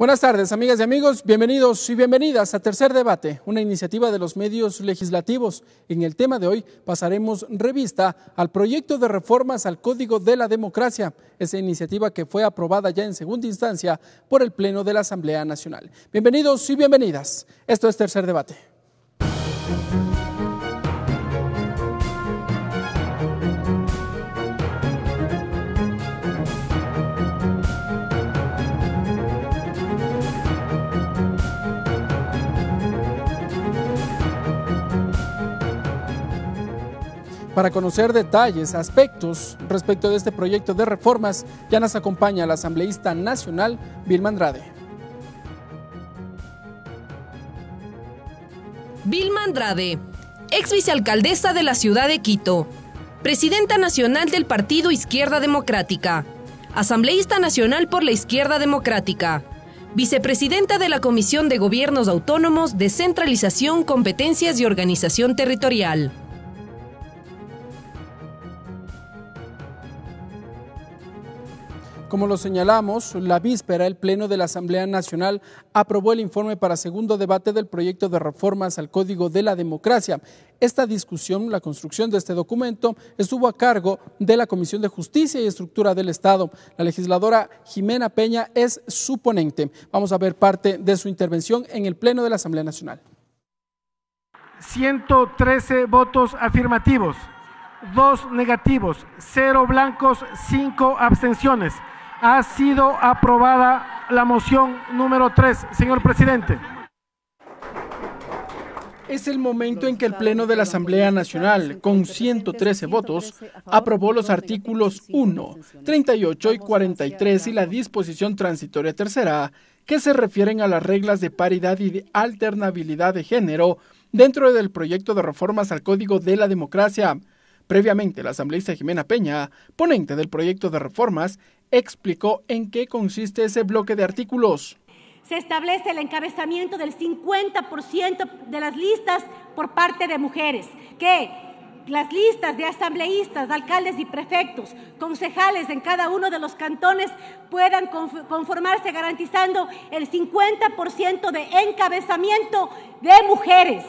Buenas tardes, amigas y amigos. Bienvenidos y bienvenidas a Tercer Debate, una iniciativa de los medios legislativos. En el tema de hoy pasaremos revista al proyecto de reformas al Código de la Democracia, esa iniciativa que fue aprobada ya en segunda instancia por el Pleno de la Asamblea Nacional. Bienvenidos y bienvenidas. Esto es Tercer Debate. Para conocer detalles, aspectos respecto de este proyecto de reformas, ya nos acompaña la asambleísta nacional Vilma Andrade. Vilma Andrade, exvicealcaldesa de la ciudad de Quito, presidenta nacional del Partido Izquierda Democrática, asambleísta nacional por la Izquierda Democrática, vicepresidenta de la Comisión de Gobiernos Autónomos, Descentralización, Competencias y Organización Territorial. Como lo señalamos, la víspera, el Pleno de la Asamblea Nacional aprobó el informe para segundo debate del proyecto de reformas al Código de la Democracia. Esta discusión, la construcción de este documento, estuvo a cargo de la Comisión de Justicia y Estructura del Estado. La legisladora Jimena Peña es su ponente. Vamos a ver parte de su intervención en el Pleno de la Asamblea Nacional. 113 votos afirmativos, 2 negativos, 0 blancos, 5 abstenciones ha sido aprobada la moción número 3, señor presidente. Es el momento en que el Pleno de la Asamblea Nacional, con 113 votos, aprobó los artículos 1, 38 y 43 y la disposición transitoria tercera, que se refieren a las reglas de paridad y de alternabilidad de género dentro del proyecto de reformas al Código de la Democracia. Previamente, la asambleísta Jimena Peña, ponente del proyecto de reformas, explicó en qué consiste ese bloque de artículos. Se establece el encabezamiento del 50% de las listas por parte de mujeres, que las listas de asambleístas, alcaldes y prefectos, concejales en cada uno de los cantones puedan conformarse garantizando el 50% de encabezamiento de mujeres.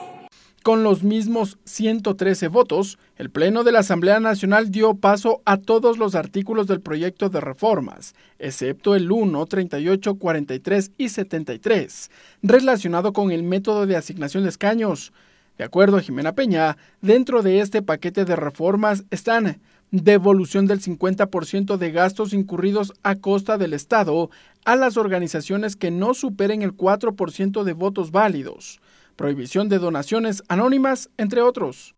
Con los mismos 113 votos, el Pleno de la Asamblea Nacional dio paso a todos los artículos del proyecto de reformas, excepto el 1, 38, 43 y 73, relacionado con el método de asignación de escaños. De acuerdo a Jimena Peña, dentro de este paquete de reformas están devolución del 50% de gastos incurridos a costa del Estado a las organizaciones que no superen el 4% de votos válidos, prohibición de donaciones anónimas, entre otros.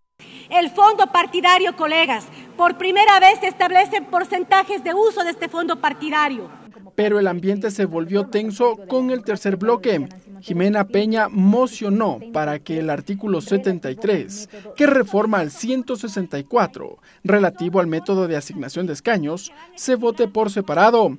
El fondo partidario, colegas, por primera vez se establecen porcentajes de uso de este fondo partidario. Pero el ambiente se volvió tenso con el tercer bloque. Jimena Peña mocionó para que el artículo 73, que reforma al 164, relativo al método de asignación de escaños, se vote por separado.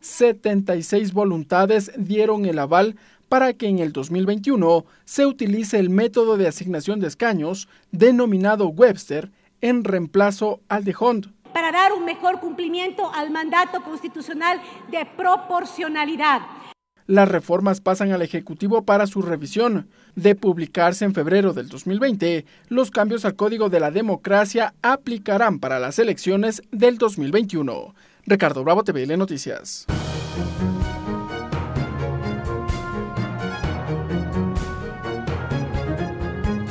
76 voluntades dieron el aval para que en el 2021 se utilice el método de asignación de escaños denominado Webster en reemplazo al de Hunt para dar un mejor cumplimiento al mandato constitucional de proporcionalidad. Las reformas pasan al Ejecutivo para su revisión. De publicarse en febrero del 2020, los cambios al Código de la Democracia aplicarán para las elecciones del 2021. Ricardo Bravo, TVL Noticias.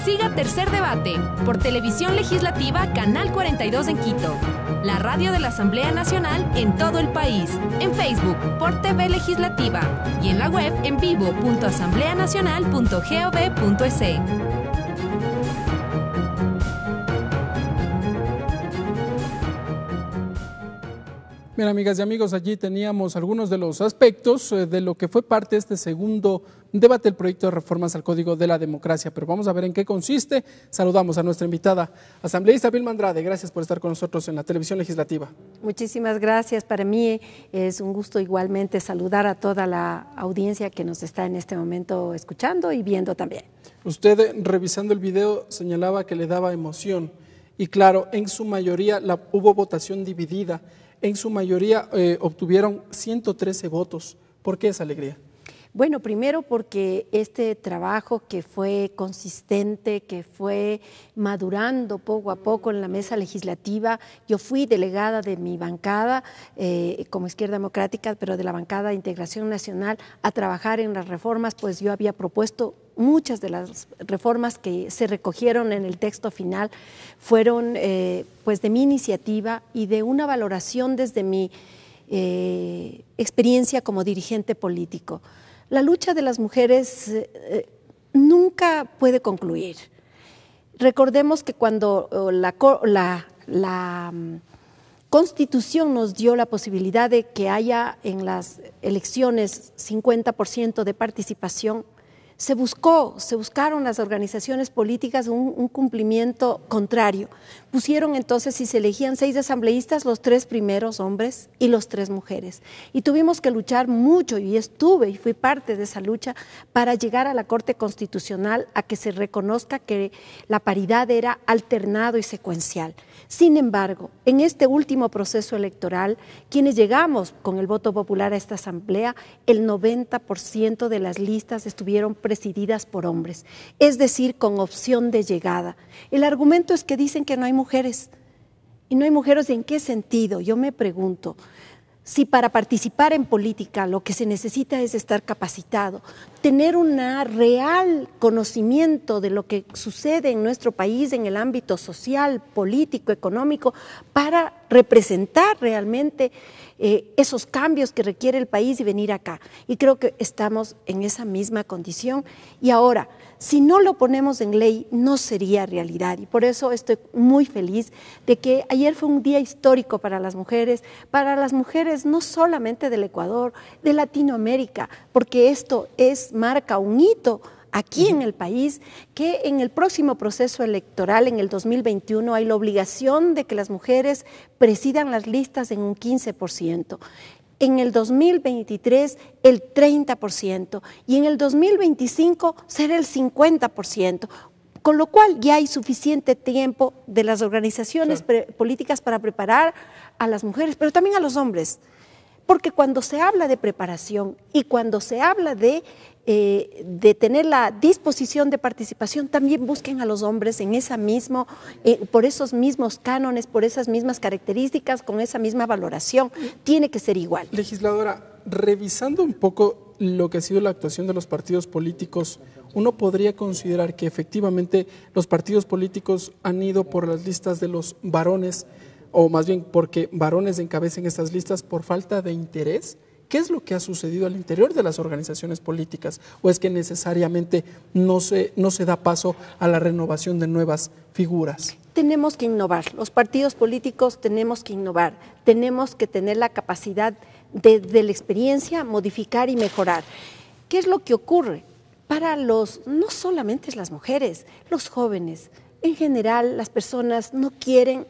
Siga Tercer Debate por Televisión Legislativa Canal 42 en Quito, la radio de la Asamblea Nacional en todo el país, en Facebook por TV Legislativa y en la web en vivo.asambleanacional.gov.es. amigas y amigos, allí teníamos algunos de los aspectos eh, de lo que fue parte de este segundo debate del proyecto de reformas al Código de la Democracia, pero vamos a ver en qué consiste. Saludamos a nuestra invitada, asambleísta Vilma Andrade. Gracias por estar con nosotros en la televisión legislativa. Muchísimas gracias. Para mí es un gusto igualmente saludar a toda la audiencia que nos está en este momento escuchando y viendo también. Usted, eh, revisando el video, señalaba que le daba emoción y claro, en su mayoría la, hubo votación dividida en su mayoría eh, obtuvieron 113 votos. ¿Por qué esa alegría? Bueno, primero porque este trabajo que fue consistente, que fue madurando poco a poco en la mesa legislativa, yo fui delegada de mi bancada eh, como Izquierda Democrática, pero de la bancada de Integración Nacional a trabajar en las reformas, pues yo había propuesto muchas de las reformas que se recogieron en el texto final fueron eh, pues de mi iniciativa y de una valoración desde mi eh, experiencia como dirigente político la lucha de las mujeres eh, eh, nunca puede concluir. Recordemos que cuando oh, la, mm, Constitución nos dio la posibilidad de que haya en las elecciones 50% de participación, se buscó, se buscaron las organizaciones políticas un, cumplimiento contrario, Pusieron entonces, si se elegían seis asambleístas, los tres primeros hombres y los tres mujeres. Y tuvimos que luchar mucho, y estuve y fui parte de esa lucha, para llegar a la Corte Constitucional a que se reconozca que la paridad era alternado y secuencial. Sin embargo, en este último proceso electoral, quienes llegamos con el voto popular a esta asamblea, el 90% de las listas estuvieron presididas por hombres, es decir, con opción de llegada. El argumento es que dicen que no hay mujeres. Y no hay mujeres en qué sentido, yo me pregunto. Si para participar en política lo que se necesita es estar capacitado, tener un real conocimiento de lo que sucede en nuestro país en el ámbito social, político, económico, para representar realmente eh, esos cambios que requiere el país y venir acá. Y creo que estamos en esa misma condición. Y ahora, si no lo ponemos en ley, no sería realidad. Y por eso estoy muy feliz de que ayer fue un día histórico para las mujeres, para las mujeres no solamente del Ecuador, de Latinoamérica, porque esto es, marca un hito aquí en el país que en el próximo proceso electoral, en el 2021, hay la obligación de que las mujeres presidan las listas en un 15%. En el 2023 el 30% y en el 2025 será el 50% con lo cual ya hay suficiente tiempo de las organizaciones políticas para preparar a las mujeres, pero también a los hombres. Porque cuando se habla de preparación y cuando se habla de, eh, de tener la disposición de participación, también busquen a los hombres en esa mismo, eh, por esos mismos cánones, por esas mismas características, con esa misma valoración. Tiene que ser igual. Legisladora, revisando un poco lo que ha sido la actuación de los partidos políticos, uno podría considerar que efectivamente los partidos políticos han ido por las listas de los varones o más bien porque varones encabecen estas listas por falta de interés? ¿Qué es lo que ha sucedido al interior de las organizaciones políticas? ¿O es que necesariamente no se, no se da paso a la renovación de nuevas figuras? Tenemos que innovar, los partidos políticos tenemos que innovar, tenemos que tener la capacidad de, de la experiencia, modificar y mejorar. ¿Qué es lo que ocurre? Para los, no solamente las mujeres, los jóvenes, en general las personas no quieren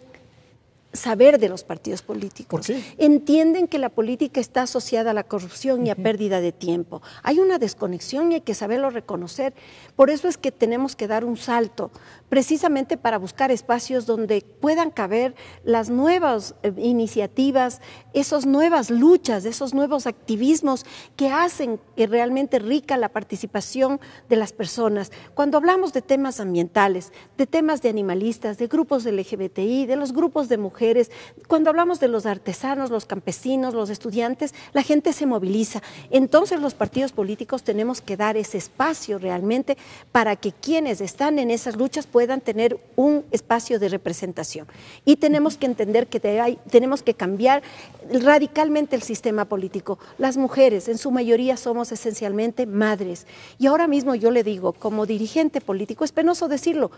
saber de los partidos políticos. Entienden que la política está asociada a la corrupción y a pérdida de tiempo. Hay una desconexión y hay que saberlo reconocer. Por eso es que tenemos que dar un salto, precisamente para buscar espacios donde puedan caber las nuevas eh, iniciativas esas nuevas luchas, esos nuevos activismos que hacen que realmente rica la participación de las personas. Cuando hablamos de temas ambientales, de temas de animalistas, de grupos de LGBTI, de los grupos de mujeres, cuando hablamos de los artesanos, los campesinos, los estudiantes, la gente se moviliza. Entonces los partidos políticos tenemos que dar ese espacio realmente para que quienes están en esas luchas puedan tener un espacio de representación. Y tenemos que entender que tenemos que cambiar radicalmente el sistema político. Las mujeres, en su mayoría, somos esencialmente madres. Y ahora mismo yo le digo, como dirigente político, es penoso decirlo,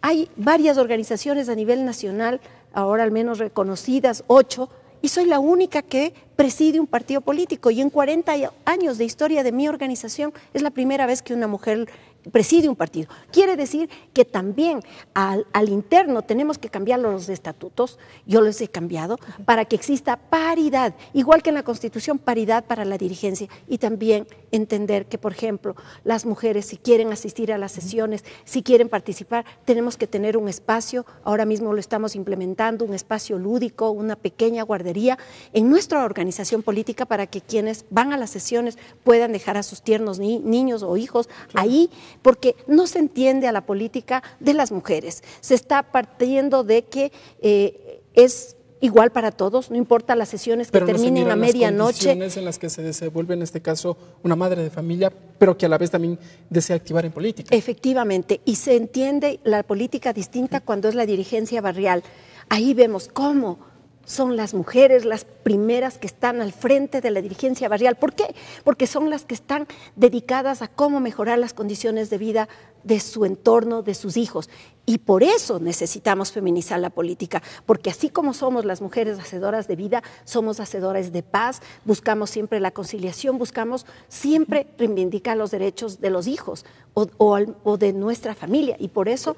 hay varias organizaciones a nivel nacional, ahora al menos reconocidas, ocho, y soy la única que preside un partido político. Y en 40 años de historia de mi organización es la primera vez que una mujer preside un partido. Quiere decir que también al, interno tenemos que cambiar los estatutos, yo los he cambiado, para que exista paridad, igual que en la Constitución, paridad para la dirigencia y también entender que, por ejemplo, las mujeres si quieren asistir a las sesiones, si quieren participar, tenemos que tener un espacio, ahora mismo lo estamos implementando, un espacio lúdico, una pequeña guardería en nuestra organización política para que quienes van a las sesiones puedan dejar a sus tiernos niños o hijos ahí porque no se entiende a la política de las mujeres. Se está partiendo de que eh, es igual para todos, no importa las sesiones que terminen no a medianoche. en las que se desenvuelve en este caso una madre de familia, pero que a la vez también desea activar en política. Efectivamente, y se entiende la política distinta cuando es la dirigencia barrial. Ahí vemos cómo son las mujeres las primeras que están al frente de la dirigencia barrial. ¿Por qué? Porque son las que están dedicadas a cómo mejorar las condiciones de vida de su entorno, de sus hijos. Y por eso necesitamos feminizar la política, porque así como somos las mujeres hacedoras de vida, somos hacedoras de paz, buscamos siempre la conciliación, buscamos siempre reivindicar los derechos de los hijos o, o, de nuestra familia. Y por eso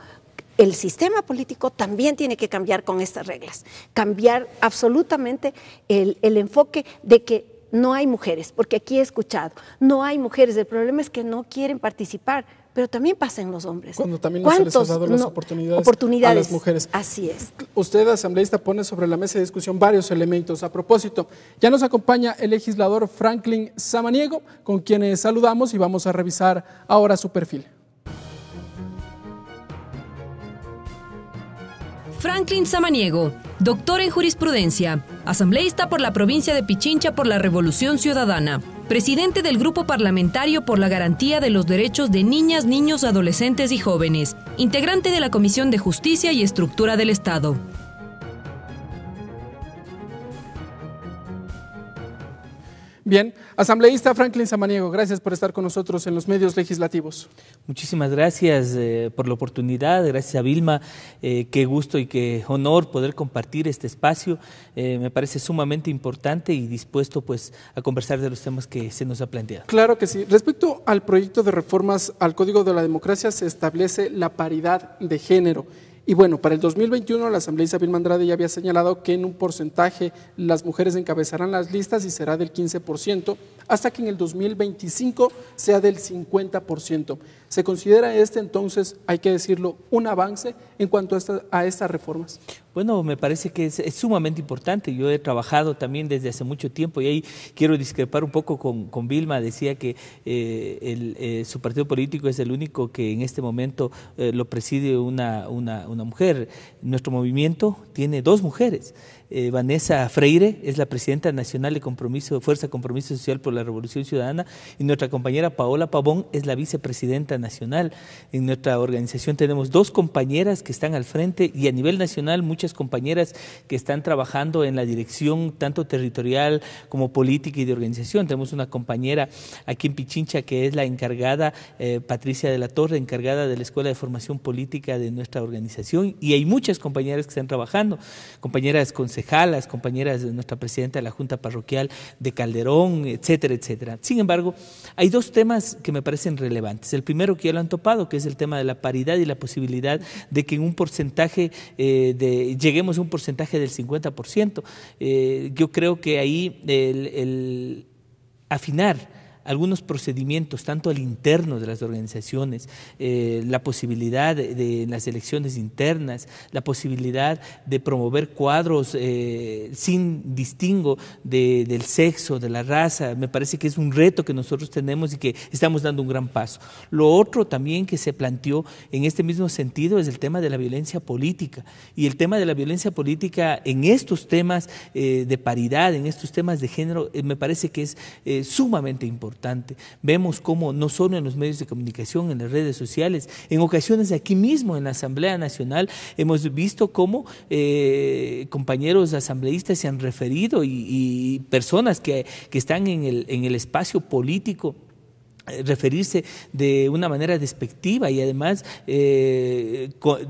el sistema político también tiene que cambiar con estas reglas, cambiar absolutamente el, enfoque de que no hay mujeres, porque aquí he escuchado, no hay mujeres, el problema es que no quieren participar, pero también pasan los hombres. Cuando también no se les dado las oportunidades, a las mujeres. Así es. Usted, asambleísta, pone sobre la mesa de discusión varios elementos. A propósito, ya nos acompaña el legislador Franklin Samaniego, con quien saludamos y vamos a revisar ahora su perfil. Franklin Samaniego, doctor en jurisprudencia, asambleísta por la provincia de Pichincha por la Revolución Ciudadana, presidente del Grupo Parlamentario por la Garantía de los Derechos de Niñas, Niños, Adolescentes y Jóvenes, integrante de la Comisión de Justicia y Estructura del Estado. Bien, asambleísta Franklin Samaniego, gracias por estar con nosotros en los medios legislativos. Muchísimas gracias eh, por la oportunidad, gracias a Vilma, eh, qué gusto y qué honor poder compartir este espacio, eh, me parece sumamente importante y dispuesto pues a conversar de los temas que se nos ha planteado. Claro que sí, respecto al proyecto de reformas al Código de la Democracia se establece la paridad de género y bueno, para el 2021 la Asamblea Isabel Mandrade ya había señalado que en un porcentaje las mujeres encabezarán las listas y será del 15% hasta que en el 2025 sea del 50%. Se considera este entonces, hay que decirlo, un avance en cuanto a, estas reformas. Bueno, me parece que es, sumamente importante. Yo he trabajado también desde hace mucho tiempo y ahí quiero discrepar un poco con, Vilma. Decía que eh, eh, su partido político es el único que en este momento eh, lo preside una, una mujer. Nuestro movimiento tiene dos mujeres. Eh, Vanessa Freire, es la presidenta nacional de Compromiso, Fuerza Compromiso Social por la Revolución Ciudadana, y nuestra compañera Paola Pavón es la vicepresidenta nacional. En nuestra organización tenemos dos compañeras que están al frente y a nivel nacional muchas compañeras que están trabajando en la dirección tanto territorial como política y de organización. Tenemos una compañera aquí en Pichincha que es la encargada, eh, Patricia de la Torre, encargada de la Escuela de Formación Política de nuestra organización, y hay muchas compañeras que están trabajando, compañeras con Tejalas, compañeras de nuestra presidenta de la Junta Parroquial de Calderón, etcétera, etcétera. Sin embargo, hay dos temas que me parecen relevantes. El primero que ya lo han topado, que es el tema de la paridad y la posibilidad de que en un porcentaje eh, lleguemos a un porcentaje del 50%. Eh, yo creo que ahí el afinar algunos procedimientos, tanto al interno de las organizaciones, eh, la posibilidad de, las elecciones internas, la posibilidad de promover cuadros eh, sin distingo del sexo, de la raza. Me parece que es un reto que nosotros tenemos y que estamos dando un gran paso. Lo otro también que se planteó en este mismo sentido es el tema de la violencia política. Y el tema de la violencia política en estos temas eh, de paridad, en estos temas de género, me parece que es sumamente importante. Vemos cómo no solo en los medios de comunicación, en las redes sociales, en ocasiones aquí mismo en la Asamblea Nacional hemos visto cómo eh, compañeros asambleístas se han referido y, personas que, que están en el, en el espacio político eh, referirse de una manera despectiva y además eh, con,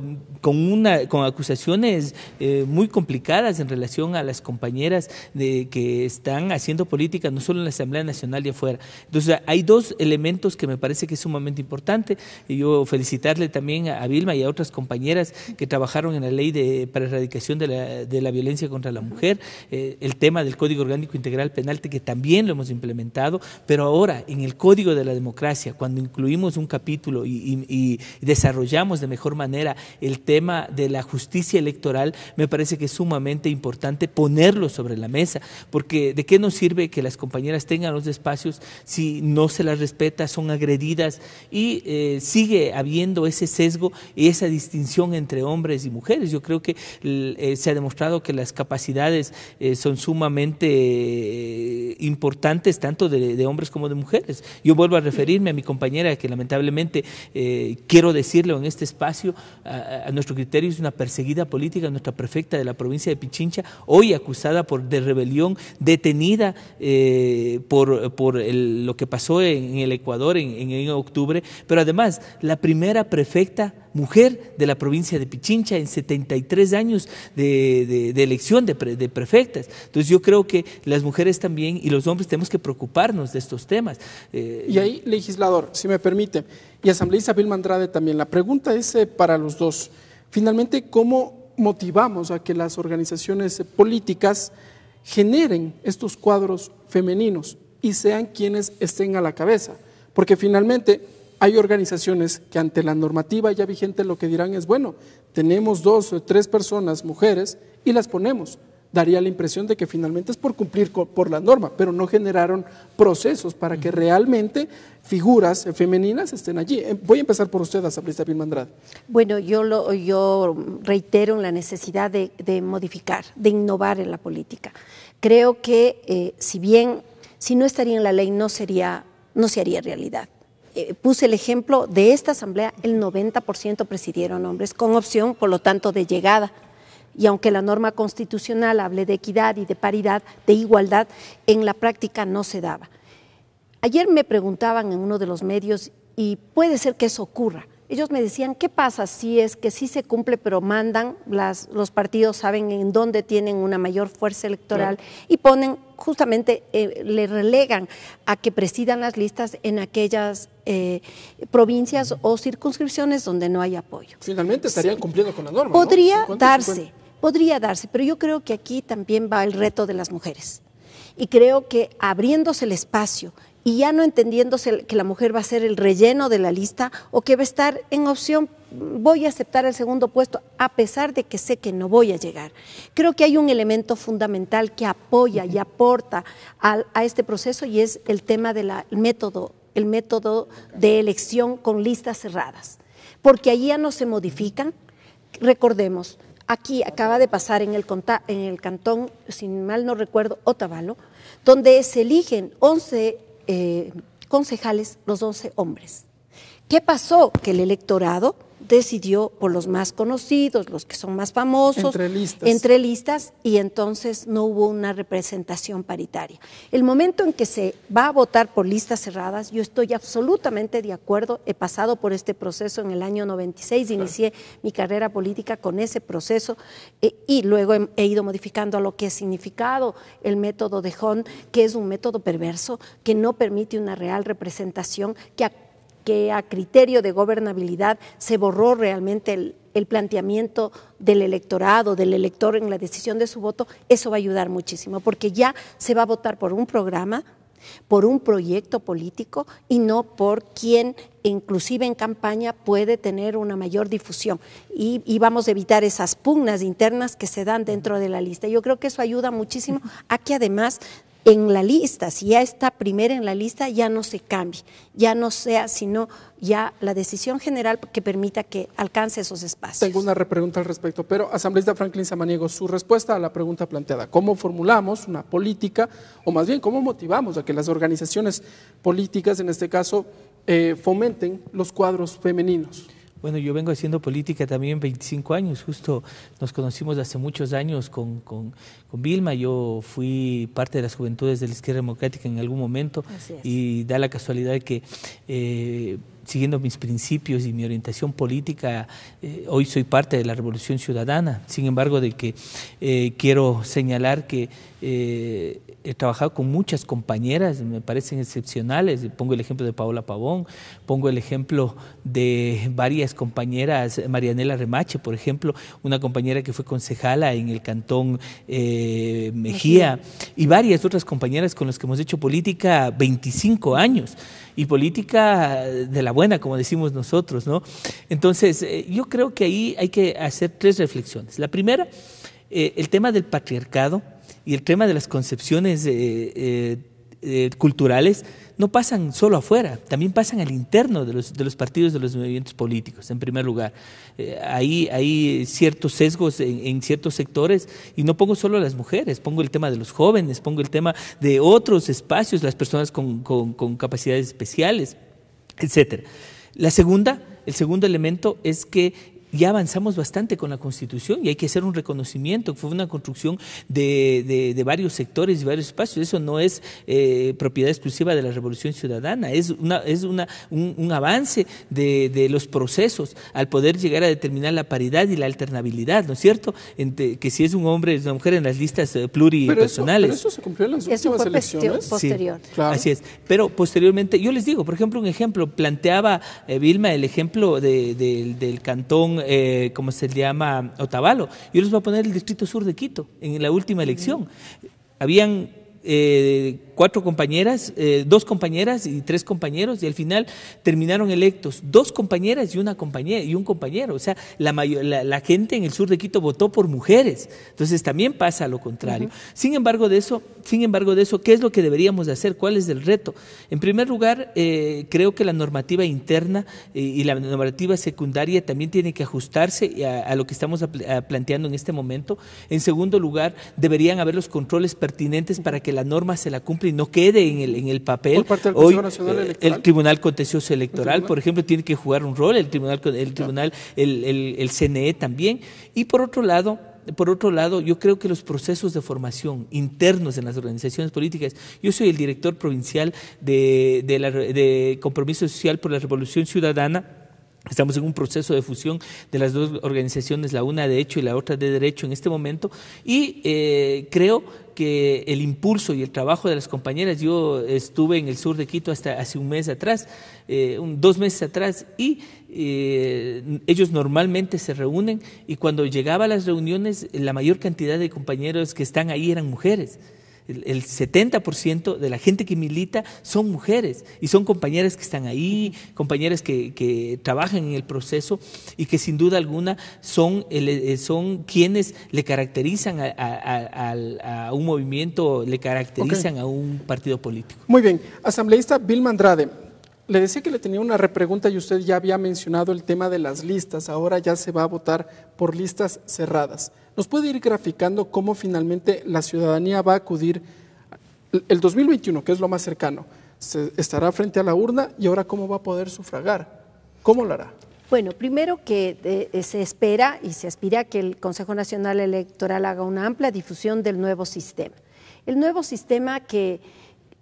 una, con acusaciones eh, muy complicadas en relación a las compañeras de, que están haciendo política no solo en la Asamblea Nacional y afuera. Entonces hay dos elementos que me parece que es sumamente importante y yo felicitarle también a, Vilma y a otras compañeras que trabajaron en la ley de, para erradicación de la, violencia contra la mujer, el tema del Código Orgánico Integral Penal que también lo hemos implementado, pero ahora en el Código de la democracia, cuando incluimos un capítulo y, desarrollamos de mejor manera el tema de la justicia electoral, me parece que es sumamente importante ponerlo sobre la mesa, porque ¿de qué nos sirve que las compañeras tengan los espacios si no se las respeta, son agredidas y eh, sigue habiendo ese sesgo y esa distinción entre hombres y mujeres? Yo creo que eh, se ha demostrado que las capacidades eh, son sumamente importantes tanto de, de hombres como de mujeres. Yo vuelvo a referirme a mi compañera que lamentablemente eh, quiero decirlo en este espacio, a, nuestro criterio es una perseguida política, nuestra prefecta de la provincia de Pichincha, hoy acusada por de rebelión, detenida eh, por, lo que pasó en, el Ecuador en octubre, pero además la primera prefecta mujer de la provincia de Pichincha en 73 años de, de, de elección de, de, prefectas. Entonces yo creo que las mujeres también y los hombres tenemos que preocuparnos de estos temas. Eh, y ahí, legislador, si me permite, y asambleísta Vilma Andrade también, la pregunta es eh, para los dos. Finalmente, ¿cómo motivamos a que las organizaciones políticas generen estos cuadros femeninos y sean quienes estén a la cabeza? Porque finalmente hay organizaciones que ante la normativa ya vigente lo que dirán es, bueno, tenemos dos o tres personas, mujeres, y las ponemos. Daría la impresión de que finalmente es por cumplir por la norma, pero no generaron procesos para que realmente figuras femeninas estén allí. Eh, voy a empezar por usted, Asamblea Pilmandrad. Bueno, yo, lo, yo reitero la necesidad de, modificar, de innovar en la política. Creo que eh, si bien, si no estaría en la ley, no, sería, no se haría realidad eh, puse el ejemplo de esta asamblea, el 90% presidieron hombres, con opción, por lo tanto, de llegada. Y aunque la norma constitucional hable de equidad y de paridad, de igualdad, en la práctica no se daba. Ayer me preguntaban en uno de los medios, y puede ser que eso ocurra, ellos me decían, ¿qué pasa si es que sí se cumple, pero mandan, los partidos saben en dónde tienen una mayor fuerza electoral y ponen justamente eh, le relegan a que presidan las listas en aquellas eh, provincias o circunscripciones donde no hay apoyo. Finalmente estarían cumpliendo con la norma. Podría darse, podría darse, pero yo creo que aquí también va el reto de las mujeres. Y creo que abriéndose el espacio y ya no entendiéndose que la mujer va a ser el relleno de la lista o que va a estar en opción voy a aceptar el segundo puesto a pesar de que sé que no voy a llegar. Creo que hay un elemento fundamental que apoya y aporta a, este proceso y es el tema del método, el método de elección con listas cerradas, porque allí ya no se modifican. Recordemos, aquí acaba de pasar en el, en el cantón, si mal no recuerdo, Otavalo, donde se eligen 11 eh, concejales, los 11 hombres. ¿Qué pasó? Que el electorado decidió por los más conocidos, los que son más famosos, entre listas. y entonces no hubo una representación paritaria. El momento en que se va a votar por listas cerradas, yo estoy absolutamente de acuerdo, he pasado por este proceso en el año 96, inicié mi carrera política con ese proceso eh, y luego he, ido modificando a lo que ha significado el método de Hon, que es un método perverso, que no permite una real representación, que que a criterio de gobernabilidad se borró realmente el, planteamiento del electorado, del elector en la decisión de su voto, eso va a ayudar muchísimo, porque ya se va a votar por un programa, por un proyecto político y no por quien inclusive en campaña puede tener una mayor difusión. Y, y, vamos a evitar esas pugnas internas que se dan dentro de la lista. Yo creo que eso ayuda muchísimo a que además en la lista, si ya está primera en la lista, ya no se cambie, ya no sea sino ya la decisión general que permita que alcance esos espacios. Tengo una repregunta al respecto, pero asambleísta Franklin Samaniego, su respuesta a la pregunta planteada, ¿cómo formulamos una política, o más bien, cómo motivamos a que las organizaciones políticas, en este caso, eh, fomenten los cuadros femeninos? Bueno, yo vengo haciendo política también 25 años, justo nos conocimos hace muchos años con, Vilma, yo fui parte de las juventudes de la izquierda democrática en algún momento y da la casualidad que... Eh, siguiendo mis principios y mi orientación política, eh, hoy soy parte de la Revolución Ciudadana. Sin embargo, de que eh, quiero señalar que eh, he trabajado con muchas compañeras, me parecen excepcionales. Pongo el ejemplo de Paola Pavón, pongo el ejemplo de varias compañeras, Marianela Remache, por ejemplo, una compañera que fue concejala en el cantón Mejía, Mejía, y varias otras compañeras con las que hemos hecho política 25 años y política de la buena, como decimos nosotros, ¿no? Entonces, eh, yo creo que ahí hay que hacer tres reflexiones. La primera, eh, el tema del patriarcado y el tema de las concepciones eh, eh, culturales no pasan solo afuera, también pasan al interno de los, partidos, de los movimientos políticos, en primer lugar. hay eh, ciertos sesgos en, ciertos sectores, y no pongo solo a las mujeres, pongo el tema de los jóvenes, pongo el tema de otros espacios, las personas con, con capacidades especiales, etcétera. La segunda, el segundo elemento es que ya avanzamos bastante con la Constitución y hay que hacer un reconocimiento, que fue una construcción de, de, varios sectores y varios espacios. Eso no es eh, propiedad exclusiva de la Revolución Ciudadana, es, una, es una, un, avance de, de, los procesos al poder llegar a determinar la paridad y la alternabilidad, ¿no es cierto? que si es un hombre, o una mujer en las listas eh, pluripersonales. Pero eso, se cumplió en las Posterior. Así es. Pero posteriormente, yo les digo, por ejemplo, un ejemplo, planteaba eh, Vilma el ejemplo del, del cantón como eh, ¿cómo se llama? Otavalo. Yo les voy a poner el Distrito Sur de Quito en la última elección. Habían eh, cuatro compañeras, eh, dos compañeras y tres compañeros, y al final terminaron electos dos compañeras y una compañera y un compañero. O sea, la, gente en el sur de Quito votó por mujeres. Entonces también pasa lo contrario. Sin embargo de eso, sin embargo de eso, ¿qué es lo que deberíamos de hacer? ¿Cuál es el reto? En primer lugar, eh, creo que la normativa interna y la normativa secundaria también tiene que ajustarse a, lo que estamos planteando en este momento. En segundo lugar, deberían haber los controles pertinentes para que la norma se la cumple y no quede en el, en el papel. Hoy, eh, El Tribunal Contencioso Electoral, por ejemplo, tiene que jugar un rol, el Tribunal, el, tribunal el, el, CNE también. Y por otro lado, por otro lado, yo creo que los procesos de formación internos en las organizaciones políticas, yo soy el director provincial de, de Compromiso Social por la Revolución Ciudadana, Estamos en un proceso de fusión de las dos organizaciones, la una de hecho y la otra de derecho en este momento, y eh, creo que el impulso y el trabajo de las compañeras, yo estuve en el sur de Quito hasta hace un mes atrás, eh, dos meses atrás, y eh, ellos normalmente se reúnen y cuando llegaba a las reuniones la mayor cantidad de compañeros que están ahí eran mujeres el, 70% de la gente que milita son mujeres y son compañeras que están ahí, compañeras que, que trabajan en el proceso y que sin duda alguna son, eh, son quienes le caracterizan a, un movimiento, le caracterizan a un partido político. Muy bien, asambleísta Bill Andrade. Le decía que le tenía una repregunta y usted ya había mencionado el tema de las listas. Ahora ya se va a votar por listas cerradas. ¿Nos puede ir graficando cómo finalmente la ciudadanía va a acudir el 2021, que es lo más cercano? estará frente a la urna y ahora cómo va a poder sufragar. ¿Cómo lo hará? Bueno, primero que eh, eh, se espera y se aspira a que el Consejo Nacional Electoral haga una amplia difusión del nuevo sistema. El nuevo sistema que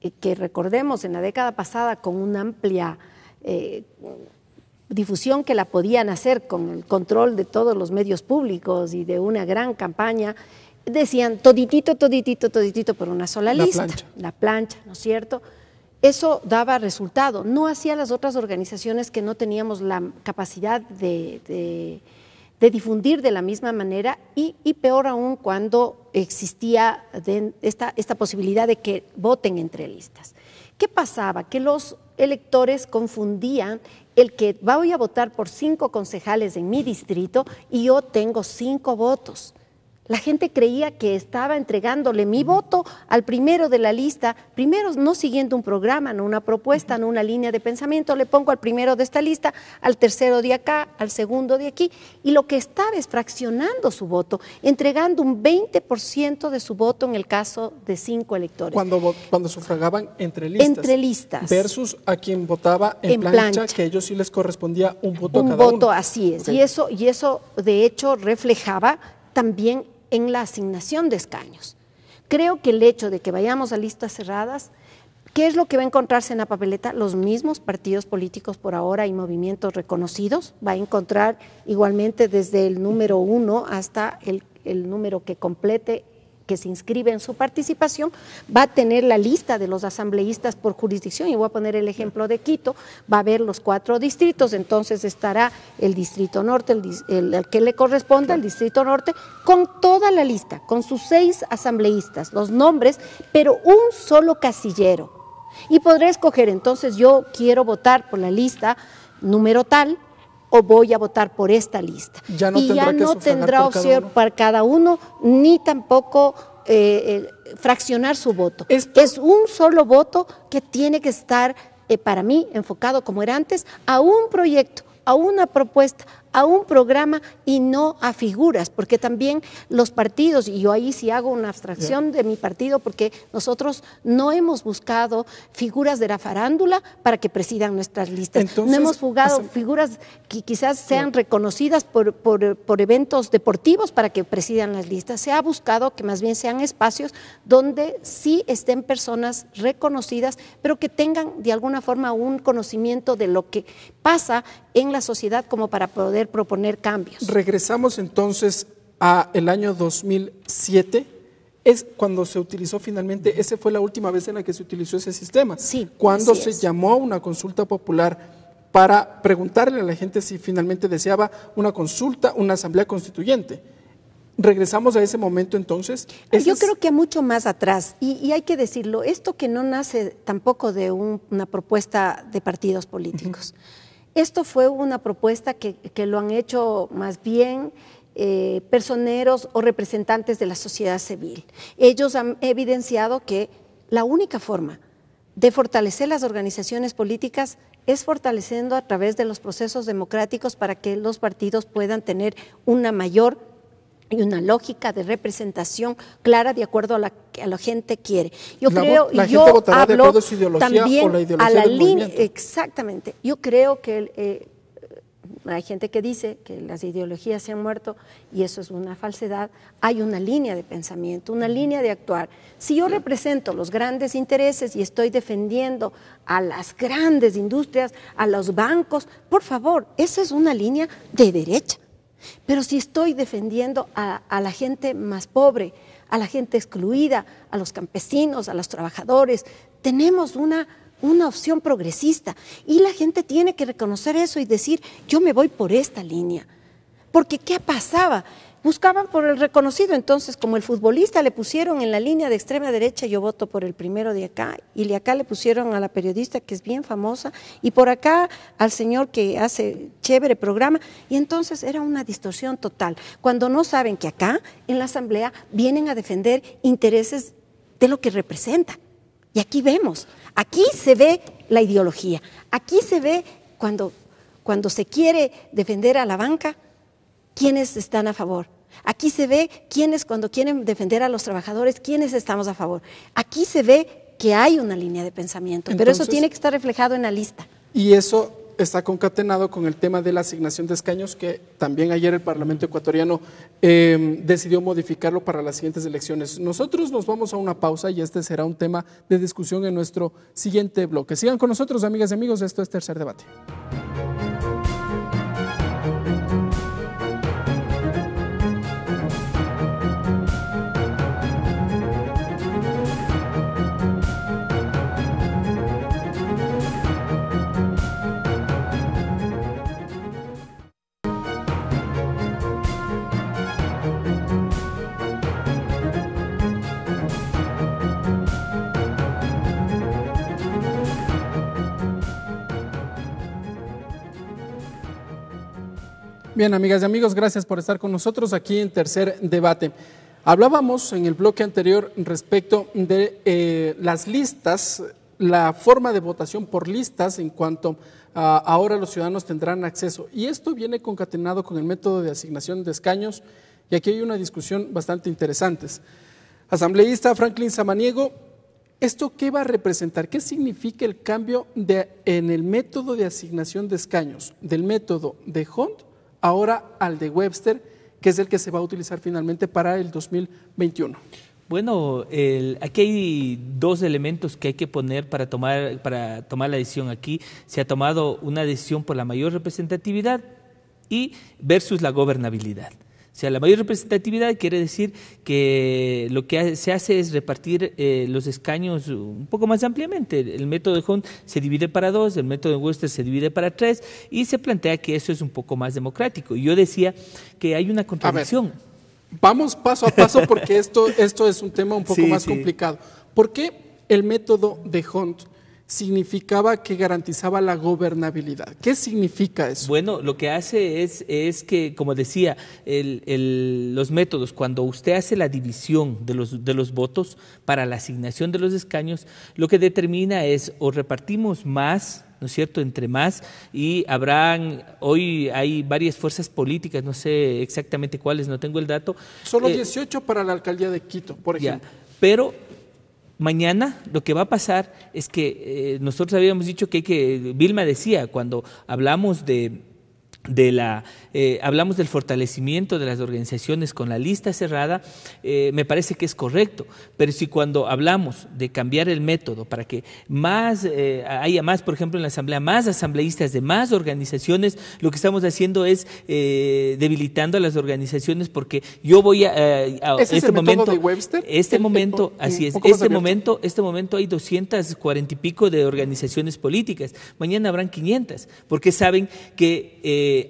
eh, que recordemos en la década pasada con una amplia eh, difusión que la podían hacer con el control de todos los medios públicos y de una gran campaña, decían toditito, toditito, toditito por una sola lista. La plancha, ¿no es cierto? Eso daba resultado. No hacía las otras organizaciones que no teníamos la capacidad de, difundir de la misma manera y peor aún cuando existía esta, esta posibilidad de que voten entre listas. ¿Qué pasaba? Que los electores confundían el que voy a votar por cinco concejales en mi distrito y yo tengo cinco votos. La gente creía que estaba entregándole mi voto al primero de la lista, primero no siguiendo un programa, no una propuesta, no una línea de pensamiento, le pongo al primero de esta lista, al tercero de acá, al segundo de aquí, y lo que estaba es fraccionando su voto, entregando un 20% de su voto en el caso de cinco electores. Cuando, cuando sufragaban entre listas. Entre listas. Versus a quien votaba en, plancha, que a ellos sí les correspondía un voto cada voto, uno. Un voto, así es. Y, eso, y eso, de hecho, reflejaba también en la asignación de escaños. Creo que el hecho de que vayamos a listas cerradas, ¿qué es lo que va a encontrarse en la papeleta? Los mismos partidos políticos por ahora y movimientos reconocidos. Va a encontrar igualmente desde el número uno hasta el, número que complete que se inscribe en su participación va a tener la lista de los asambleístas por jurisdicción y voy a poner el ejemplo de Quito, va a haber los cuatro distritos, entonces estará el distrito norte, el, que le corresponda, el distrito norte, con toda la lista, con sus seis asambleístas, los nombres, pero un solo casillero. Y podré escoger, entonces yo quiero votar por la lista número tal, o voy a votar por esta lista. y ya no tendrá opción para cada uno, ni tampoco eh, eh, fraccionar su voto. Es un solo voto que tiene que estar, eh, para mí, enfocado como era antes, a un proyecto, a una propuesta, a un programa y no a figuras, porque también los partidos, y yo ahí sí hago una abstracción de mi partido, porque nosotros no hemos buscado figuras de la farándula para que presidan nuestras listas. no hemos jugado figuras que quizás sean reconocidas por, por eventos deportivos para que presidan las listas. Se ha buscado que más bien sean espacios donde sí estén personas reconocidas, pero que tengan de alguna forma un conocimiento de lo que pasa en la sociedad como para poder proponer cambios. Regresamos entonces a el año 2007 es cuando se utilizó finalmente, esa fue la última vez en la que se utilizó ese sistema. Sí. Cuando se llamó a una consulta popular para preguntarle a la gente si finalmente deseaba una consulta, una asamblea constituyente. Regresamos a ese momento entonces. Yo creo que mucho más atrás, y, hay que decirlo, esto que no nace tampoco de una propuesta de partidos políticos. Esto fue una propuesta que, lo han hecho más bien eh, personeros o representantes de la sociedad civil. Ellos han evidenciado que la única forma de fortalecer las organizaciones políticas es fortaleciendo a través de los procesos democráticos para que los partidos puedan tener una mayor y una lógica de representación clara de acuerdo a la que la gente quiere. Yo creo, y yo hablo también la ideología a la línea, exactamente. Yo creo que eh, hay gente que dice que las ideologías se han muerto y eso es una falsedad. Hay una línea de pensamiento, una línea de actuar. Si yo represento los grandes intereses y estoy defendiendo a las grandes industrias, a los bancos, por favor, esa es una línea de derecha pero si estoy defendiendo a, la gente más pobre, a la gente excluida, a los campesinos, a los trabajadores, tenemos una, una opción progresista. Y la gente tiene que reconocer eso y decir, yo me voy por esta línea. Porque ¿qué pasaba? buscaban por el reconocido. Entonces, como el futbolista le pusieron en la línea de extrema derecha, yo voto por el primero de acá, y de acá le pusieron a la periodista que es bien famosa, y por acá al señor que hace chévere programa, y entonces era una distorsión total. Cuando no saben que acá, en la Asamblea, vienen a defender intereses de lo que representa. Y aquí vemos, aquí se ve la ideología, aquí se ve cuando, cuando se quiere defender a la banca, quiénes están a favor Aquí se ve quiénes cuando quieren defender a los trabajadores, quiénes estamos a favor. Aquí se ve que hay una línea de pensamiento, pero eso tiene que estar reflejado en la lista. Y eso está concatenado con el tema de la asignación de escaños, que también ayer el Parlamento ecuatoriano em, decidió modificarlo para las siguientes elecciones. Nosotros nos vamos a una pausa y este será un tema de discusión en nuestro siguiente bloque. Sigan con nosotros, amigas y amigos, esto es Tercer Debate. Bien, amigas y amigos, gracias por estar con nosotros aquí en Tercer Debate. Hablábamos en el bloque anterior respecto de eh, las listas, la forma de votación por listas en cuanto a ahora los ciudadanos tendrán acceso. Y esto viene concatenado con el método de asignación de escaños y aquí hay una discusión bastante interesante. Asambleísta Franklin Samaniego, ¿esto qué va a representar? ¿Qué significa el cambio en el método de asignación de escaños del método de Hunt ahora al de Webster, que es el que se va a utilizar finalmente para el 2021. Bueno, aquí hay dos elementos que hay que poner para tomar, para tomar la decisión. Aquí se ha tomado una decisión por la mayor representatividad y versus la gobernabilidad. O sea, la mayor representatividad quiere decir que lo que se hace es repartir eh, los escaños un poco más ampliamente. El método de Hunt se divide para dos, el método de Webster se divide para tres y se plantea que eso es un poco más democrático. Y yo decía que hay una contradicción. vamos paso a paso porque esto, esto es un tema un poco más complicado. ¿Por qué el método de Hunt significaba que garantizaba la gobernabilidad. ¿Qué significa eso? Bueno, lo que hace es, es que, como decía, los métodos, cuando usted hace la división de los, de los votos para la asignación de los escaños, lo que determina es o repartimos más ¿no es cierto?, entre más, y habrán, hoy hay varias fuerzas políticas, no sé exactamente cuáles, no tengo el dato. Solo eh, dieciocho 18 para la alcaldía de Quito, por ejemplo. pero Mañana lo que va a pasar es que eh, nosotros habíamos dicho que, que Vilma decía, cuando hablamos de de la eh, hablamos del fortalecimiento de las organizaciones con la lista cerrada eh, me parece que es correcto pero si cuando hablamos de cambiar el método para que más eh, haya más por ejemplo en la asamblea más asambleístas de más organizaciones lo que estamos haciendo es debilitando a las organizaciones porque yo voy a, ¿Este, momento de Webster? este momento así es este momento este momento hay 240 y pico de organizaciones políticas mañana habrán 500 porque saben que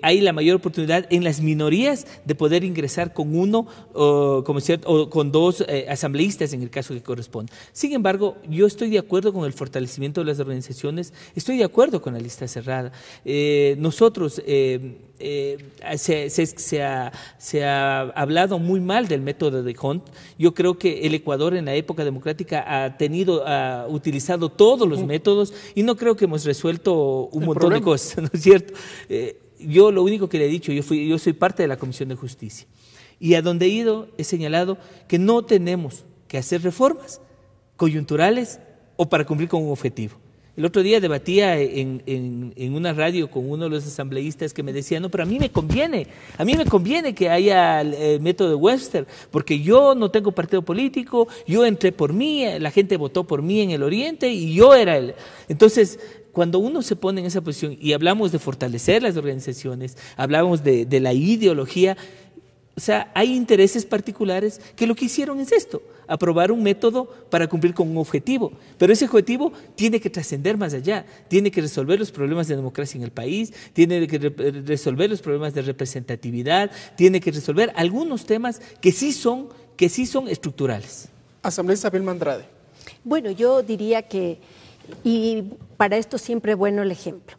hay la mayor oportunidad en las minorías de poder ingresar con uno o, con dos eh, asambleístas en el caso que corresponde. Sin embargo, yo estoy de acuerdo con el fortalecimiento de las organizaciones, estoy de acuerdo con la lista cerrada. Eh, nosotros... Eh, se, ha, hablado muy mal del método de Hunt. Yo creo que el Ecuador en la época democrática ha tenido, ha utilizado todos los mm. métodos y no creo que hemos resuelto un montón de cosas, ¿no es cierto? yo lo único que le he dicho, yo, fui, yo soy parte de la Comisión de Justicia. Y a donde he ido he señalado que no tenemos que hacer reformas coyunturales o para cumplir con un objetivo. El otro día debatía en, una radio con uno de los asambleístas que me decía, no, pero a mí me conviene, a mí me conviene que haya el, eh, método de Webster, porque yo no tengo partido político, yo entré por mí, la gente votó por mí en el Oriente y yo era el... Entonces, cuando uno se pone en esa posición y hablamos de fortalecer las organizaciones, hablamos de, la ideología, o sea, hay intereses particulares que lo que hicieron es esto, aprobar un método para cumplir con un objetivo. Pero ese objetivo tiene que trascender más allá, tiene que resolver los problemas de democracia en el país, tiene que resolver los problemas de representatividad, tiene que resolver algunos temas que sí son, que sí son estructurales. Asamblea Isabel Mandrade. Bueno, yo diría que y para esto siempre bueno el ejemplo.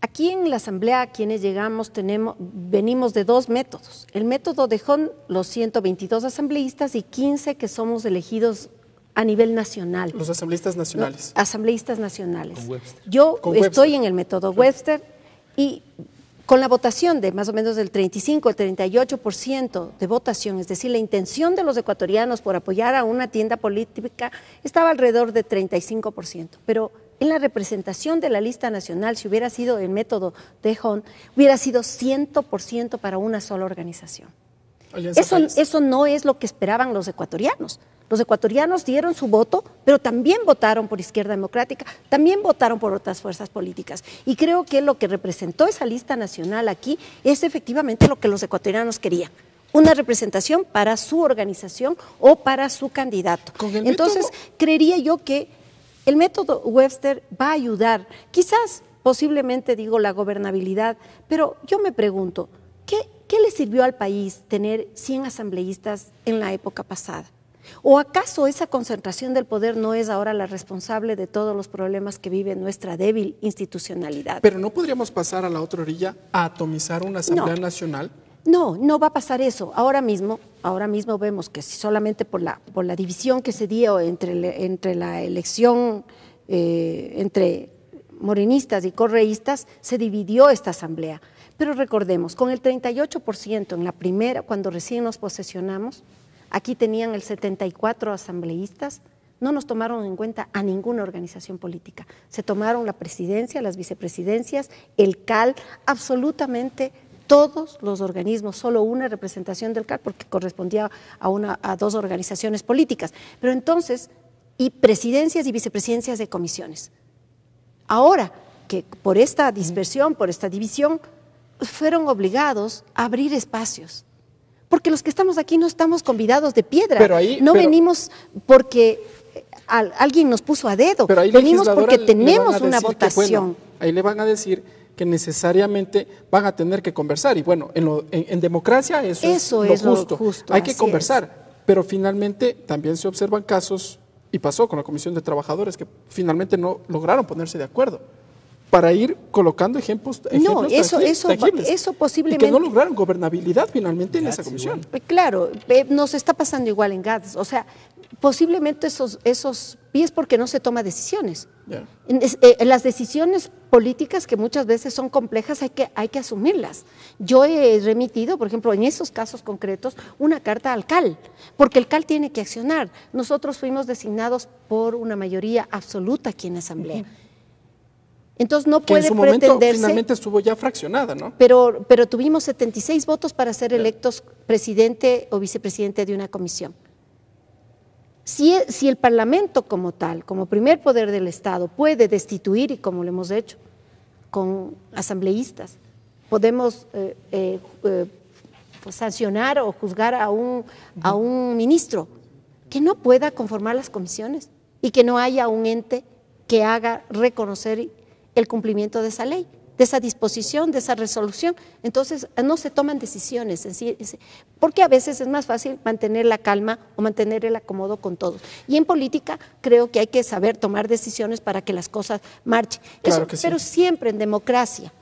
Aquí en la Asamblea, quienes llegamos, tenemos, venimos de dos métodos. El método de los 122 asambleístas y 15 que somos elegidos a nivel nacional. Los asambleístas nacionales. asambleístas nacionales. Yo estoy en el método Webster y con la votación de más o menos del 35 al 38% de votación, es decir, la intención de los ecuatorianos por apoyar a una tienda política estaba alrededor de 35%, pero en la representación de la lista nacional, si hubiera sido el método de Hon, hubiera sido 100% para una sola organización. Eso, eso no es lo que esperaban los ecuatorianos. Los ecuatorianos dieron su voto, pero también votaron por Izquierda Democrática, también votaron por otras fuerzas políticas. Y creo que lo que representó esa lista nacional aquí es efectivamente lo que los ecuatorianos querían una representación para su organización o para su candidato. Entonces, creería yo que el método Webster va a ayudar, quizás posiblemente digo la gobernabilidad, pero yo me pregunto, ¿qué, qué le sirvió al país tener 100 asambleístas en la época pasada? ¿O acaso esa concentración del poder no es ahora la responsable de todos los problemas que vive nuestra débil institucionalidad? Pero no podríamos pasar a la otra orilla a atomizar una Asamblea Nacional. No, no va a pasar eso. Ahora mismo, ahora mismo vemos que si solamente por la, división que se dio entre, la elección, eh, entre morenistas y correístas, se dividió esta asamblea. Pero recordemos, con el 38% en la primera, cuando recién nos posesionamos, Aquí tenían el 74 asambleístas, no nos tomaron en cuenta a ninguna organización política. Se tomaron la presidencia, las vicepresidencias, el CAL, absolutamente todos los organismos, solo una representación del CAL, porque correspondía a, una, a dos organizaciones políticas. Pero entonces, y presidencias y vicepresidencias de comisiones. Ahora que por esta dispersión, por esta división, fueron obligados a abrir espacios porque los que estamos aquí no estamos convidados de piedra. no venimos porque eh, alguien nos puso a dedo. venimos porque tenemos una votación. ahí le van a decir que necesariamente van a tener que conversar. Y bueno, en, democracia eso, es, lo, justo. Hay que conversar. Pero finalmente también se observan casos, y pasó con la Comisión de Trabajadores, que finalmente no lograron ponerse de acuerdo para ir colocando ejemplos. eso, eso, eso posiblemente. que no lograron gobernabilidad finalmente en esa comisión. Eh, claro, eh, nos está pasando igual en GATS. O sea, posiblemente esos, esos pies porque no se toma decisiones. Eh, las decisiones políticas que muchas veces son complejas hay que, hay que asumirlas. Yo he remitido, por ejemplo, en esos casos concretos, una carta al CAL, porque el CAL tiene que accionar. Nosotros fuimos designados por una mayoría absoluta aquí en la Asamblea. Entonces no puede que en su momento finalmente estuvo ya fraccionada, ¿no? Pero, pero tuvimos 76 votos para ser electos presidente o vicepresidente de una comisión. Si, e, si, el Parlamento como tal, como primer poder del Estado, puede destituir, y como lo hemos hecho con asambleístas, podemos eh, eh, eh, pues, sancionar o juzgar a un, a un ministro que no pueda conformar las comisiones y que no haya un ente que haga reconocer el cumplimiento de esa ley, de esa disposición, de esa resolución. Entonces, no se toman decisiones, porque a veces es más fácil mantener la calma o mantener el acomodo con todos. Y en política creo que hay que saber tomar decisiones para que las cosas marchen. Pero siempre en democracia,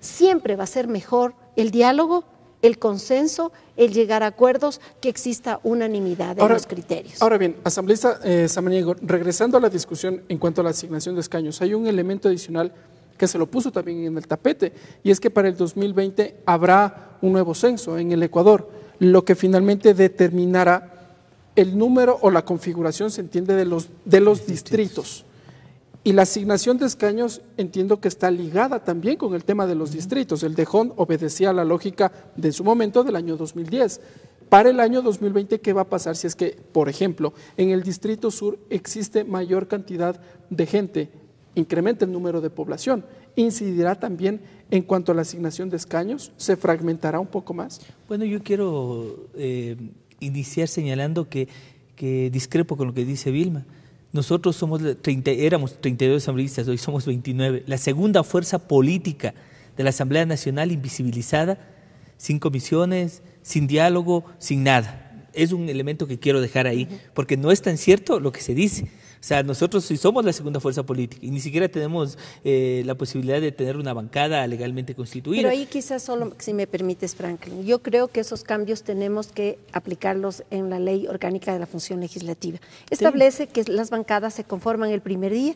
siempre va a ser mejor el diálogo el consenso, el llegar a acuerdos, que exista unanimidad en los criterios. Ahora bien, asambleísta eh, Samaniego, regresando a la discusión en cuanto a la asignación de escaños, hay un elemento adicional que se lo puso también en el tapete, y es que para el 2020 habrá un nuevo censo en el Ecuador, lo que finalmente determinará el número o la configuración, se entiende, de los, de los distritos. Y la asignación de escaños entiendo que está ligada también con el tema de los distritos. El dejón obedecía a la lógica de su momento del año 2010. Para el año 2020, ¿qué va a pasar si es que, por ejemplo, en el distrito sur existe mayor cantidad de gente? Incrementa el número de población. ¿Incidirá también en cuanto a la asignación de escaños? ¿Se fragmentará un poco más? Bueno, yo quiero eh, iniciar señalando que discrepo con lo que dice Vilma nosotros somos éramos 32 asambleístas, hoy somos 29. La segunda fuerza política de la Asamblea Nacional invisibilizada, sin comisiones, sin diálogo, sin nada. Es un elemento que quiero dejar ahí, porque no es tan cierto lo que se dice. O sea, nosotros sí somos la segunda fuerza política y ni siquiera tenemos eh, la posibilidad de tener una bancada legalmente constituida. Pero ahí quizás solo, si me permites, Franklin, yo creo que esos cambios tenemos que aplicarlos en la ley orgánica de la función legislativa. Establece que las bancadas se conforman el primer día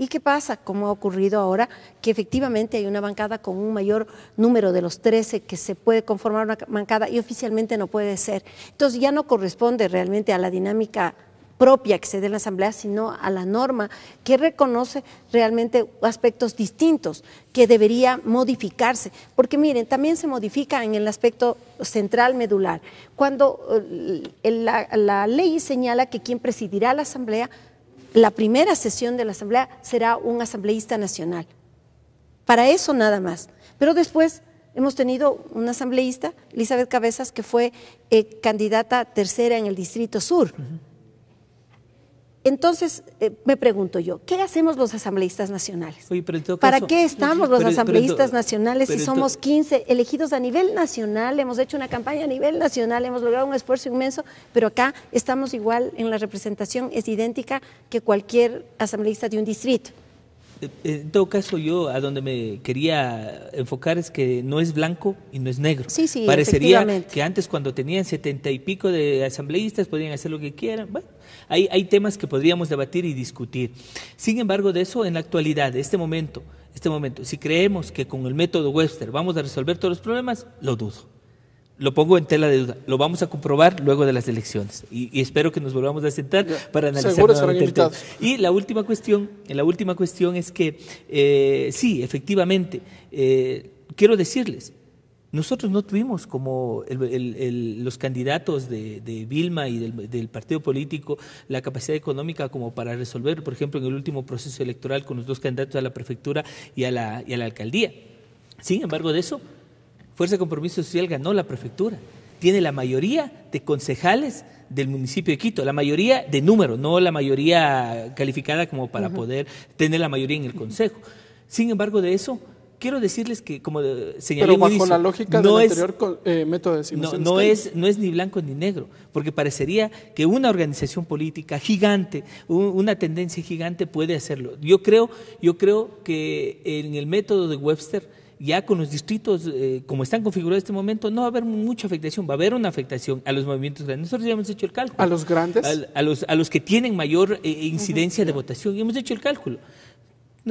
¿Y qué pasa? Como ha ocurrido ahora, que efectivamente hay una bancada con un mayor número de los 13 que se puede conformar una bancada y oficialmente no puede ser. Entonces ya no corresponde realmente a la dinámica propia que se dé en la Asamblea, sino a la norma que reconoce realmente aspectos distintos que debería modificarse. Porque miren, también se modifica en el aspecto central medular. Cuando eh, la, ley señala que quien presidirá la Asamblea, la primera sesión de la Asamblea será un asambleísta nacional. Para eso nada más. Pero después Hemos tenido una asambleísta, Elizabeth Cabezas, que fue eh, candidata tercera en el Distrito Sur. Entonces, eh, me pregunto yo, ¿qué hacemos los asambleístas nacionales? ¿Para qué estamos los asambleístas nacionales si somos 15 elegidos a nivel nacional? Hemos hecho una campaña a nivel nacional, hemos logrado un esfuerzo inmenso, pero acá estamos igual en la representación, es idéntica que cualquier asambleísta de un distrito. Eh, en todo caso, yo a donde me quería enfocar es que no es blanco y no es negro. Parecería que antes cuando tenían setenta y pico de asambleístas podían hacer lo que quieran. Bueno, hay, hay temas que podríamos debatir y discutir. Sin embargo, de eso en la actualidad, de este momento, este momento, si creemos que con el método Webster vamos a resolver todos los problemas, lo dudo lo pongo en tela de duda. Lo vamos a comprobar luego de las elecciones. Y, espero que nos volvamos a sentar para analizar nuevamente el tema. Y la última cuestión, la última cuestión es que eh, sí, efectivamente, eh, quiero decirles, nosotros no tuvimos como los candidatos de, Vilma y del, partido político la capacidad económica como para resolver, por ejemplo, en el último proceso electoral con los dos candidatos a la prefectura y a la, y a la alcaldía. Sin embargo, de eso Fuerza de Compromiso Social ganó la prefectura. Tiene la mayoría de concejales del municipio de Quito, la mayoría de número, no la mayoría calificada como para poder tener la mayoría en el consejo. Sin embargo, de eso quiero decirles que, como señaló la lógica no eh, es, No, es, ni blanco ni negro, porque parecería que una organización política gigante, una tendencia gigante puede hacerlo. Yo creo, yo creo que en el método de Webster ya con los distritos eh, como están configurados en este momento, no va a haber mucha afectación, va a haber una afectación a los movimientos grandes. Nosotros ya hemos hecho el cálculo. ¿A los grandes? A, los, a los que tienen mayor eh, incidencia de votación, y hemos hecho el cálculo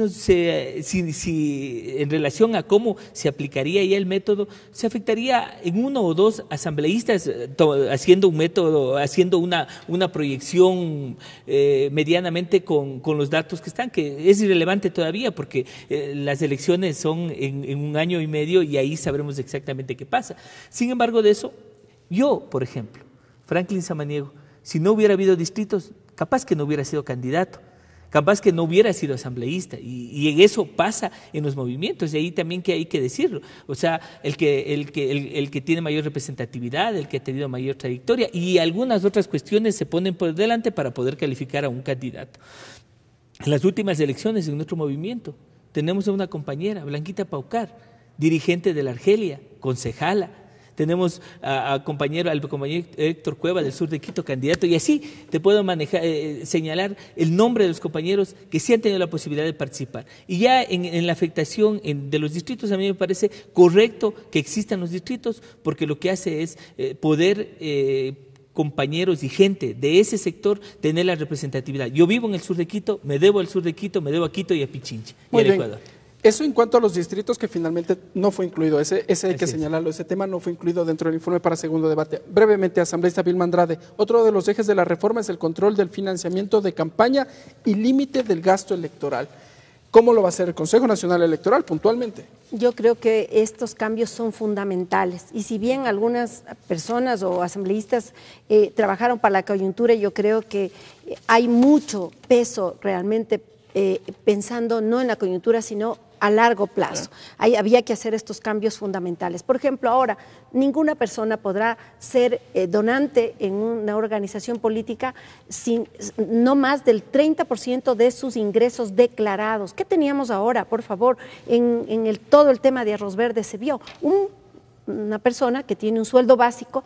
si, en relación a cómo se aplicaría ya el método, se afectaría en uno o dos asambleístas eh, haciendo un método, haciendo una, proyección eh, medianamente con, los datos que están, que es irrelevante todavía porque eh, las elecciones son en, en un año y medio y ahí sabremos exactamente qué pasa. Sin embargo, de eso, yo, por ejemplo, Franklin Samaniego, si no hubiera habido distritos, capaz que no hubiera sido candidato Capaz que no hubiera sido asambleísta y, eso pasa en los movimientos y ahí también que hay que decirlo. O sea, el que, el, que, que tiene mayor representatividad, el que ha tenido mayor trayectoria y algunas otras cuestiones se ponen por delante para poder calificar a un candidato. En las últimas elecciones en nuestro movimiento tenemos a una compañera, Blanquita Paucar, dirigente de la Argelia, concejala, tenemos a, compañero, al compañero Héctor Cueva del sur de Quito, candidato, y así te puedo manejar, eh, señalar el nombre de los compañeros que sí han tenido la posibilidad de participar. Y ya en, la afectación de los distritos, a mí me parece correcto que existan los distritos, porque lo que hace es eh, poder... Eh, compañeros y gente de ese sector tener la representatividad. Yo vivo en el sur de Quito, me debo al sur de Quito, me debo a Quito y a Pichinche y al Ecuador. Eso en cuanto a los distritos que finalmente no fue incluido, ese, hay que señalarlo, ese tema no fue incluido dentro del informe para segundo debate. Brevemente, asambleísta Vilma Andrade, otro de los ejes de la reforma es el control del financiamiento de campaña y límite del gasto electoral. ¿Cómo lo va a hacer el Consejo Nacional Electoral puntualmente? Yo creo que estos cambios son fundamentales y si bien algunas personas o asambleístas eh, trabajaron para la coyuntura, yo creo que hay mucho peso realmente eh, pensando no en la coyuntura, sino a largo plazo. Ahí había que hacer estos cambios fundamentales. Por ejemplo, ahora ninguna persona podrá ser eh, donante en una organización política sin no más del 30% de sus ingresos declarados. ¿Qué teníamos ahora, por favor? En, todo el tema de arroz verde se vio una persona que tiene un sueldo básico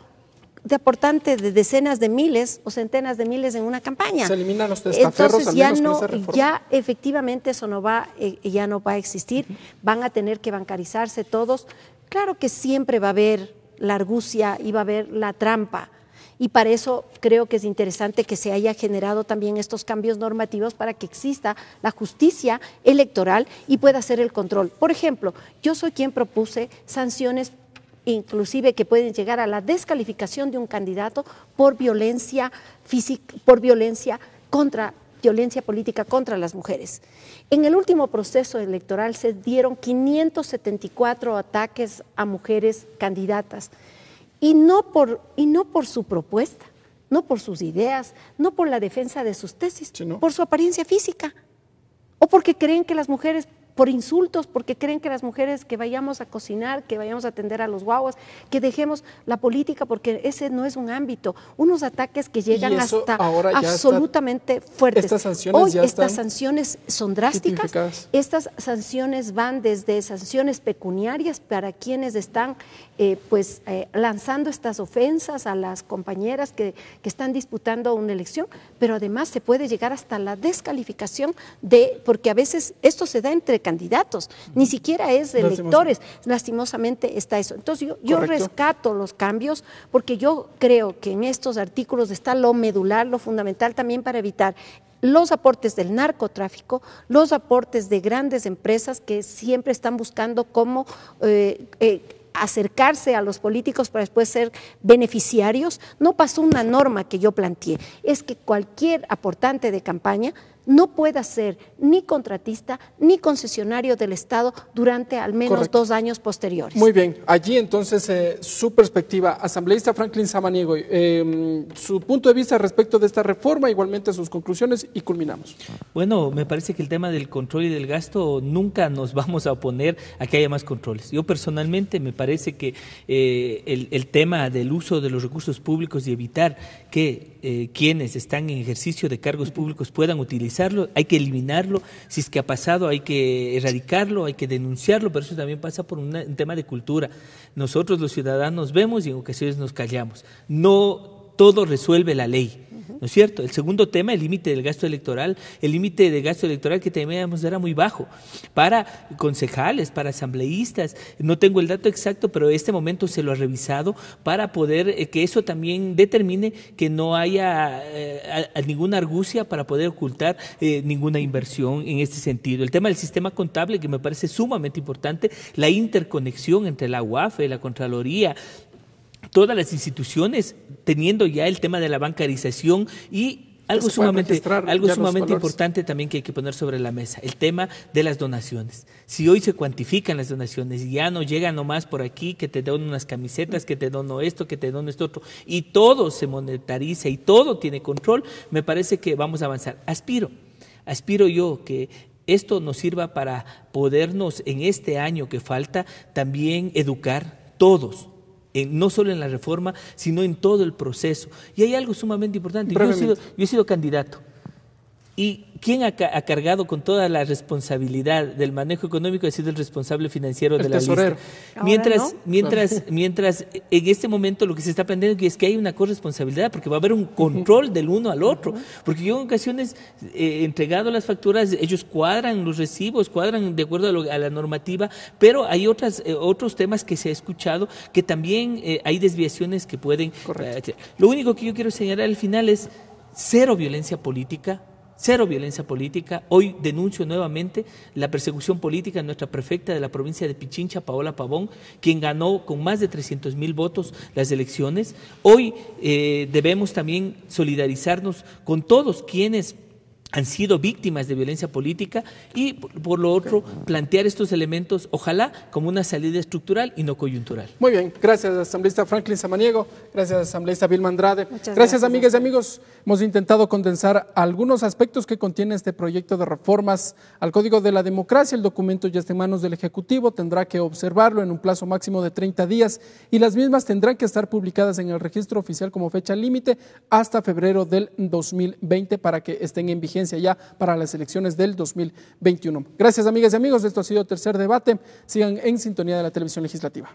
de aportante de decenas de miles o centenas de miles en una campaña. Se eliminan los testaferros Entonces, ya no, ya efectivamente eso no va, eh, eh, ya no va a existir. Van a tener que bancarizarse todos. Claro que siempre va a haber la argucia y va a haber la trampa. Y para eso creo que es interesante que se haya generado también estos cambios normativos para que exista la justicia electoral y pueda hacer el control. Por ejemplo, yo soy quien propuse sanciones inclusive que pueden llegar a la descalificación de un candidato por violencia física, por violencia contra violencia política contra las mujeres. En el último proceso electoral se dieron 574 ataques a mujeres candidatas y no por, y no por su propuesta, no por sus ideas, no por la defensa de sus tesis, sino por su apariencia física o porque creen que las mujeres por insultos, porque creen que las mujeres que vayamos a cocinar, que vayamos a atender a los guaguas, que dejemos la política, porque ese no es un ámbito. Unos ataques que llegan hasta absolutamente fuertes. Hoy estas sanciones son drásticas. Estas sanciones van desde sanciones pecuniarias para quienes están eh, pues eh, lanzando estas ofensas a las compañeras que, que están disputando una elección, pero además se puede llegar hasta la descalificación de, porque a veces esto se da entre candidatos, ni siquiera es de electores. Lastimosamente está eso. Entonces yo, rescato los cambios porque yo creo que en estos artículos está lo medular, lo fundamental también para evitar los aportes del narcotráfico, los aportes de grandes empresas que siempre están buscando cómo... Eh, eh, acercarse a los políticos para después ser beneficiarios, no pasó una norma que yo planteé. Es que cualquier aportante de campaña no pueda ser ni contratista ni concesionario del Estado durante al menos dos años posteriores. Muy bien, allí entonces eh, su perspectiva, asambleísta Franklin Samaniego, eh, su punto de vista respecto de esta reforma, igualmente sus conclusiones y culminamos. Bueno, me parece que el tema del control y del gasto nunca nos vamos a oponer a que haya más controles. Yo personalmente me parece que eh, el, el, tema del uso de los recursos públicos y evitar que quienes están en ejercicio de cargos públicos puedan utilizar hay que eliminarlo, si es que ha pasado hay que erradicarlo, hay que denunciarlo, pero eso también pasa por un tema de cultura. Nosotros los ciudadanos vemos y en ocasiones nos callamos. No todo resuelve la ley ¿No es cierto? El segundo tema, el límite del gasto electoral, el límite de gasto electoral que teníamos era muy bajo para concejales, para asambleístas. No tengo el dato exacto, pero este momento se lo ha revisado para poder eh, que eso también determine que no haya eh, ninguna argucia para poder ocultar eh, ninguna inversión en este sentido. El tema del sistema contable, que me parece sumamente importante, la interconexión entre la UAFE, la Contraloría, todas las instituciones teniendo ya el tema de la bancarización y algo sumamente, algo sumamente importante también que hay que poner sobre la mesa, el tema de las donaciones. Si hoy se cuantifican las donaciones, y ya no llega nomás por aquí que te dono unas camisetas, que te dono esto, que te dono esto otro, y todo se monetariza y todo tiene control, me parece que vamos a avanzar. Aspiro, aspiro yo que esto nos sirva para podernos en este año que falta también educar todos no solo en la reforma, sino en todo el proceso. Y hay algo sumamente importante. Yo he, sido, yo he sido candidato ¿Y quién ha, cargado con toda la responsabilidad del manejo económico? Ha sido el responsable financiero de la Mientras, mientras, mientras, en este momento lo que se está aprendiendo es que hay una corresponsabilidad, porque va a haber un control del uno al otro. Porque yo en ocasiones eh, entregado las facturas, ellos cuadran los recibos, cuadran de acuerdo a, la normativa, pero hay otras, eh, otros temas que se ha escuchado que también eh, hay desviaciones que pueden. lo único que yo quiero señalar al final es cero violencia política cero violencia política. Hoy denuncio nuevamente la persecución política de nuestra prefecta de la provincia de Pichincha, Paola Pavón, quien ganó con más de 300 mil votos las elecciones. Hoy eh, debemos también solidarizarnos con todos quienes han sido víctimas de violencia política y por lo otro plantear estos elementos, ojalá, como una salida estructural y no coyuntural. Muy bien, gracias asambleísta Franklin Samaniego, gracias asambleísta Vilma Andrade, gracias, gracias, amigas y amigos. Hemos intentado condensar algunos aspectos que contiene este proyecto de reformas al Código de la Democracia. El documento ya está en manos del Ejecutivo, tendrá que observarlo en un plazo máximo de 30 días y las mismas tendrán que estar publicadas en el registro oficial como fecha límite hasta febrero del 2020 para que estén en vigencia ya para las elecciones del 2021. Gracias amigas y amigos, esto ha sido Tercer Debate. Sigan en sintonía de la televisión legislativa.